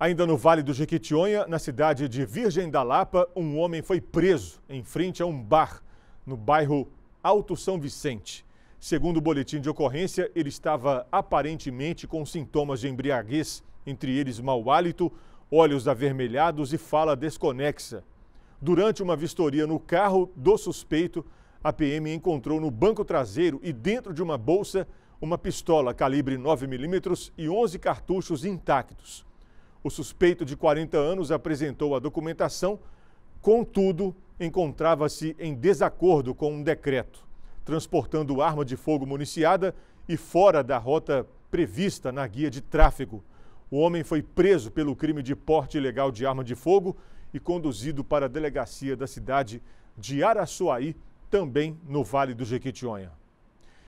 Ainda no Vale do Jequitinhonha, na cidade de Virgem da Lapa, um homem foi preso em frente a um bar no bairro Alto São Vicente. Segundo o boletim de ocorrência, ele estava aparentemente com sintomas de embriaguez, entre eles mau hálito, olhos avermelhados e fala desconexa. Durante uma vistoria no carro do suspeito, a PM encontrou no banco traseiro e dentro de uma bolsa uma pistola calibre 9mm e 11 cartuchos intactos. O suspeito de 40 anos apresentou a documentação, contudo, encontrava-se em desacordo com um decreto, transportando arma de fogo municiada e fora da rota prevista na guia de tráfego. O homem foi preso pelo crime de porte ilegal de arma de fogo e conduzido para a delegacia da cidade de Araçuaí, também no Vale do Jequitinhonha.